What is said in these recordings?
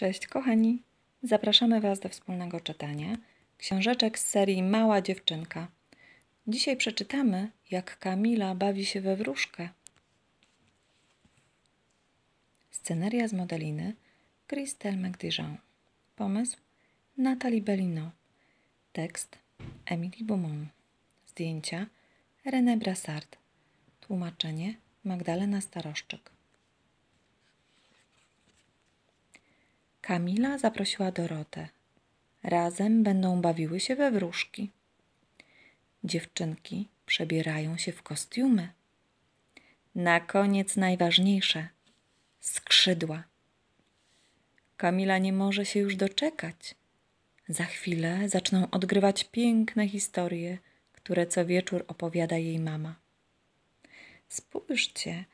Cześć kochani! Zapraszamy Was do wspólnego czytania książeczek z serii Mała Dziewczynka. Dzisiaj przeczytamy, jak Kamila bawi się we wróżkę. Sceneria z modeliny Christelle McDijon. Pomysł Natalii Bellino. Tekst Emily Beaumont. Zdjęcia René Brassard. Tłumaczenie Magdalena Staroszczyk. Kamila zaprosiła Dorotę. Razem będą bawiły się we wróżki. Dziewczynki przebierają się w kostiumy. Na koniec najważniejsze skrzydła. Kamila nie może się już doczekać. Za chwilę zaczną odgrywać piękne historie, które co wieczór opowiada jej mama. Spójrzcie,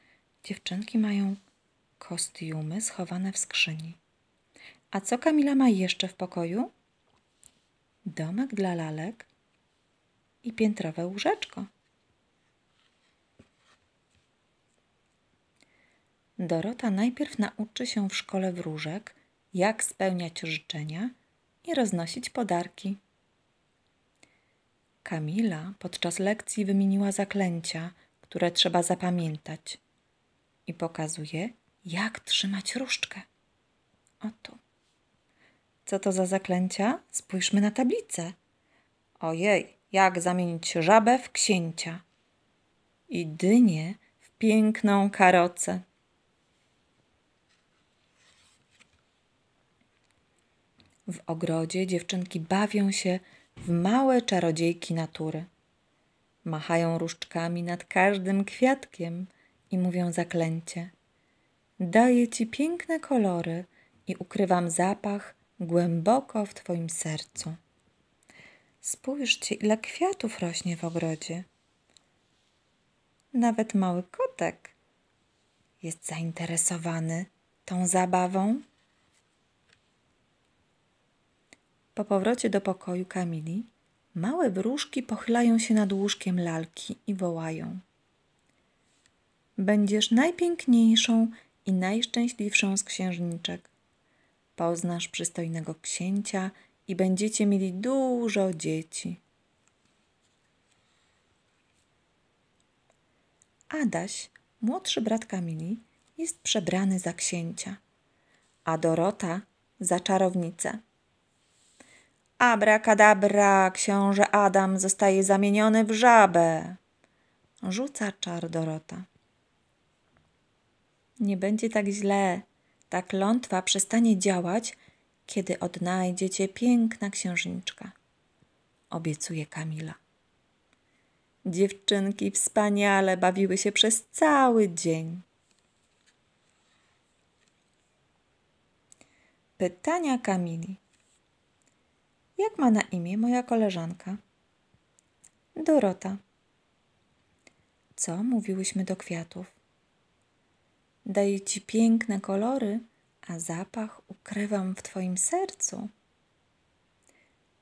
dziewczynki mają kostiumy schowane w skrzyni. A co Kamila ma jeszcze w pokoju? Domek dla lalek i piętrowe łóżeczko. Dorota najpierw nauczy się w szkole wróżek, jak spełniać życzenia i roznosić podarki. Kamila podczas lekcji wymieniła zaklęcia, które trzeba zapamiętać i pokazuje, jak trzymać różdżkę. O tu. Co to za zaklęcia? Spójrzmy na tablicę. Ojej, jak zamienić żabę w księcia i dynię w piękną karocę. W ogrodzie dziewczynki bawią się w małe czarodziejki natury. Machają różdżkami nad każdym kwiatkiem i mówią zaklęcie. Daję ci piękne kolory i ukrywam zapach głęboko w Twoim sercu. Spójrzcie, ile kwiatów rośnie w ogrodzie. Nawet mały kotek jest zainteresowany tą zabawą. Po powrocie do pokoju Kamili, małe wróżki pochylają się nad łóżkiem lalki i wołają: Będziesz najpiękniejszą i najszczęśliwszą z księżniczek poznasz przystojnego księcia i będziecie mieli dużo dzieci. Adaś, młodszy brat Kamili, jest przebrany za księcia, a Dorota za czarownicę. Abrakadabra, książę Adam zostaje zamieniony w żabę. Rzuca czar Dorota. Nie będzie tak źle, tak lądwa przestanie działać, kiedy odnajdzie cię piękna księżniczka. Obiecuje Kamila. Dziewczynki wspaniale bawiły się przez cały dzień. Pytania Kamili. Jak ma na imię moja koleżanka? Dorota. Co mówiłyśmy do kwiatów? Daję ci piękne kolory, a zapach ukrywam w twoim sercu.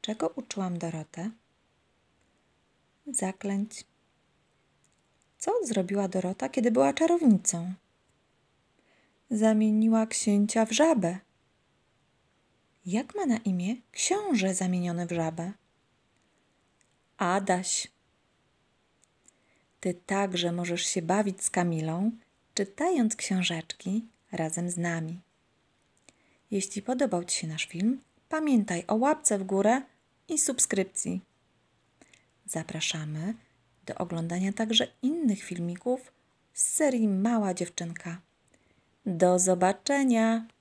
Czego uczyłam Dorotę? Zaklęć. Co zrobiła Dorota, kiedy była czarownicą? Zamieniła księcia w żabę. Jak ma na imię książę zamieniony w żabę? Adaś. Ty także możesz się bawić z Kamilą czytając książeczki razem z nami. Jeśli podobał Ci się nasz film, pamiętaj o łapce w górę i subskrypcji. Zapraszamy do oglądania także innych filmików z serii Mała Dziewczynka. Do zobaczenia!